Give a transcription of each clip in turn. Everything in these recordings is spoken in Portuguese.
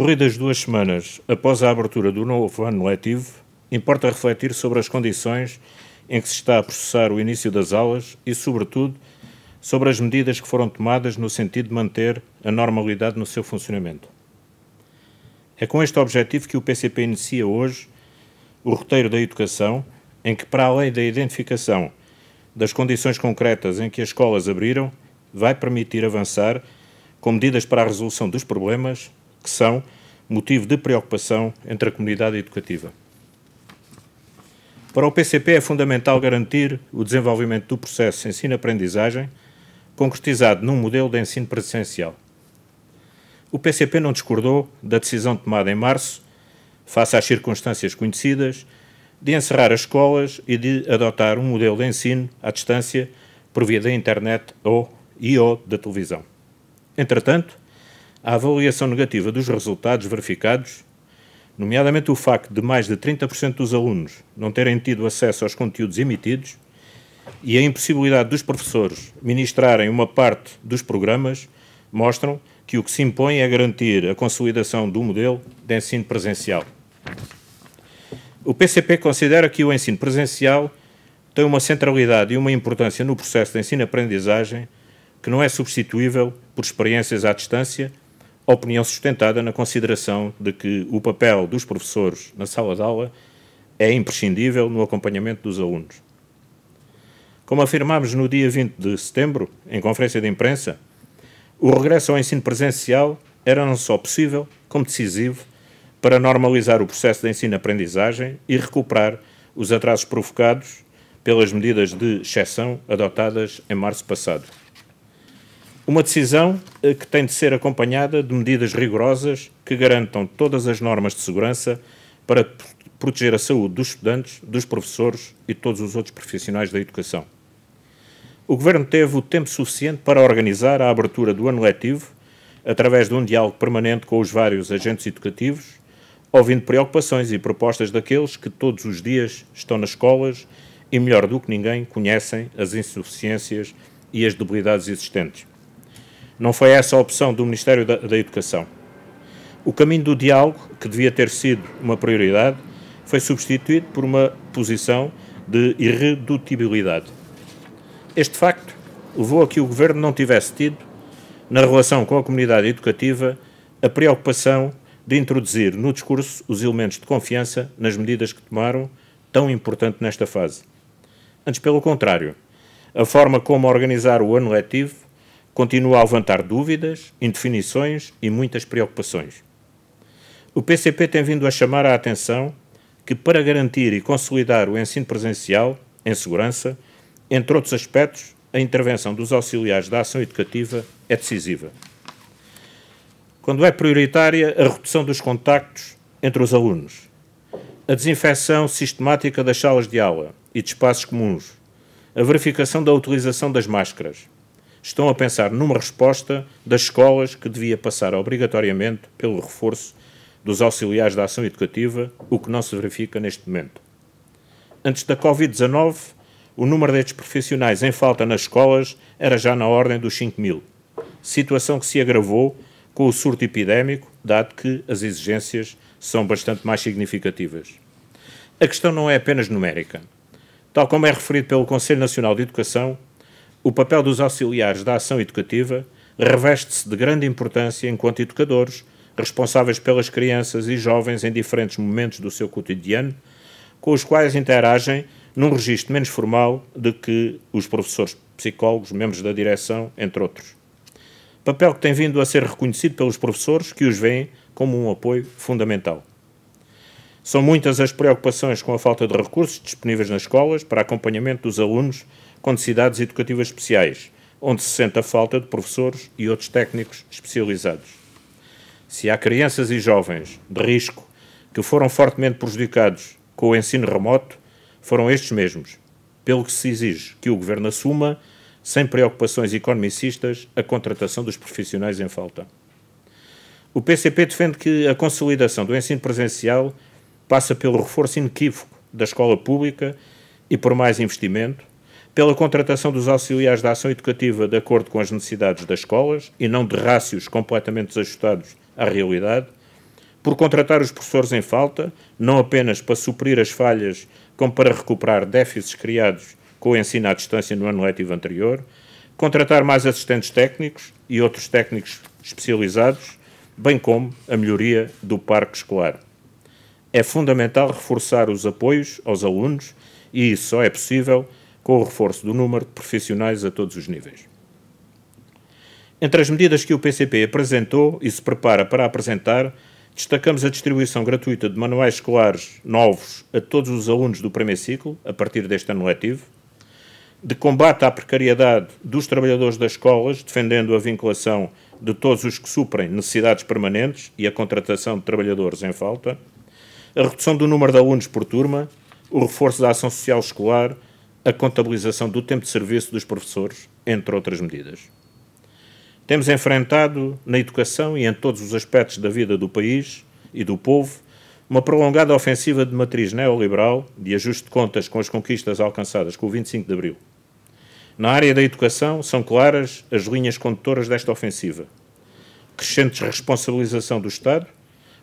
Decorridas duas semanas após a abertura do novo ano letivo, importa refletir sobre as condições em que se está a processar o início das aulas e, sobretudo, sobre as medidas que foram tomadas no sentido de manter a normalidade no seu funcionamento. É com este objetivo que o PCP inicia hoje o roteiro da educação, em que, para além da identificação das condições concretas em que as escolas abriram, vai permitir avançar com medidas para a resolução dos problemas que são motivo de preocupação entre a comunidade educativa. Para o PCP é fundamental garantir o desenvolvimento do processo ensino-aprendizagem, concretizado num modelo de ensino presencial. O PCP não discordou da decisão tomada em março, face às circunstâncias conhecidas, de encerrar as escolas e de adotar um modelo de ensino à distância por via da internet ou e ou da televisão. Entretanto, a avaliação negativa dos resultados verificados, nomeadamente o facto de mais de 30% dos alunos não terem tido acesso aos conteúdos emitidos e a impossibilidade dos professores ministrarem uma parte dos programas, mostram que o que se impõe é garantir a consolidação do modelo de ensino presencial. O PCP considera que o ensino presencial tem uma centralidade e uma importância no processo de ensino-aprendizagem que não é substituível por experiências à distância opinião sustentada na consideração de que o papel dos professores na sala de aula é imprescindível no acompanhamento dos alunos. Como afirmámos no dia 20 de setembro, em conferência de imprensa, o regresso ao ensino presencial era não só possível, como decisivo para normalizar o processo de ensino-aprendizagem e recuperar os atrasos provocados pelas medidas de exceção adotadas em março passado. Uma decisão eh, que tem de ser acompanhada de medidas rigorosas que garantam todas as normas de segurança para proteger a saúde dos estudantes, dos professores e todos os outros profissionais da educação. O Governo teve o tempo suficiente para organizar a abertura do ano letivo, através de um diálogo permanente com os vários agentes educativos, ouvindo preocupações e propostas daqueles que todos os dias estão nas escolas e, melhor do que ninguém, conhecem as insuficiências e as debilidades existentes. Não foi essa a opção do Ministério da, da Educação. O caminho do diálogo, que devia ter sido uma prioridade, foi substituído por uma posição de irredutibilidade. Este facto levou a que o Governo não tivesse tido, na relação com a comunidade educativa, a preocupação de introduzir no discurso os elementos de confiança nas medidas que tomaram, tão importante nesta fase. Antes, pelo contrário, a forma como organizar o ano letivo continua a levantar dúvidas, indefinições e muitas preocupações. O PCP tem vindo a chamar a atenção que, para garantir e consolidar o ensino presencial em segurança, entre outros aspectos, a intervenção dos auxiliares da ação educativa é decisiva. Quando é prioritária a redução dos contactos entre os alunos, a desinfecção sistemática das salas de aula e de espaços comuns, a verificação da utilização das máscaras, estão a pensar numa resposta das escolas que devia passar obrigatoriamente pelo reforço dos auxiliares da ação educativa, o que não se verifica neste momento. Antes da Covid-19, o número destes profissionais em falta nas escolas era já na ordem dos 5 mil, situação que se agravou com o surto epidémico, dado que as exigências são bastante mais significativas. A questão não é apenas numérica. Tal como é referido pelo Conselho Nacional de Educação, o papel dos auxiliares da ação educativa reveste-se de grande importância enquanto educadores, responsáveis pelas crianças e jovens em diferentes momentos do seu cotidiano, com os quais interagem num registro menos formal do que os professores, psicólogos, membros da direção, entre outros. Papel que tem vindo a ser reconhecido pelos professores que os veem como um apoio fundamental. São muitas as preocupações com a falta de recursos disponíveis nas escolas para acompanhamento dos alunos com necessidades educativas especiais, onde se sente a falta de professores e outros técnicos especializados. Se há crianças e jovens de risco que foram fortemente prejudicados com o ensino remoto, foram estes mesmos, pelo que se exige que o Governo assuma, sem preocupações economicistas, a contratação dos profissionais em falta. O PCP defende que a consolidação do ensino presencial passa pelo reforço inequívoco da escola pública e por mais investimento, pela contratação dos auxiliares da ação educativa de acordo com as necessidades das escolas e não de rácios completamente desajustados à realidade, por contratar os professores em falta, não apenas para suprir as falhas, como para recuperar déficits criados com o ensino à distância no ano letivo anterior, contratar mais assistentes técnicos e outros técnicos especializados, bem como a melhoria do parque escolar. É fundamental reforçar os apoios aos alunos e isso só é possível com o reforço do número de profissionais a todos os níveis. Entre as medidas que o PCP apresentou e se prepara para apresentar, destacamos a distribuição gratuita de manuais escolares novos a todos os alunos do primeiro ciclo, a partir deste ano letivo, de combate à precariedade dos trabalhadores das escolas, defendendo a vinculação de todos os que suprem necessidades permanentes e a contratação de trabalhadores em falta, a redução do número de alunos por turma, o reforço da ação social escolar a contabilização do tempo de serviço dos professores, entre outras medidas. Temos enfrentado na educação e em todos os aspectos da vida do país e do povo uma prolongada ofensiva de matriz neoliberal de ajuste de contas com as conquistas alcançadas com o 25 de Abril. Na área da educação, são claras as linhas condutoras desta ofensiva. Crescente responsabilização do Estado,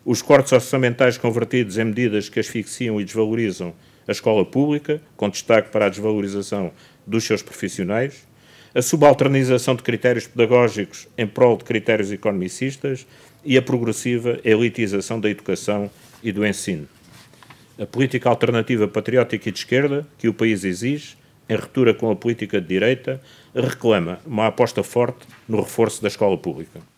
os cortes orçamentais convertidos em medidas que asfixiam e desvalorizam a escola pública, com destaque para a desvalorização dos seus profissionais, a subalternização de critérios pedagógicos em prol de critérios economicistas e a progressiva elitização da educação e do ensino. A política alternativa patriótica e de esquerda que o país exige, em ruptura com a política de direita, reclama uma aposta forte no reforço da escola pública.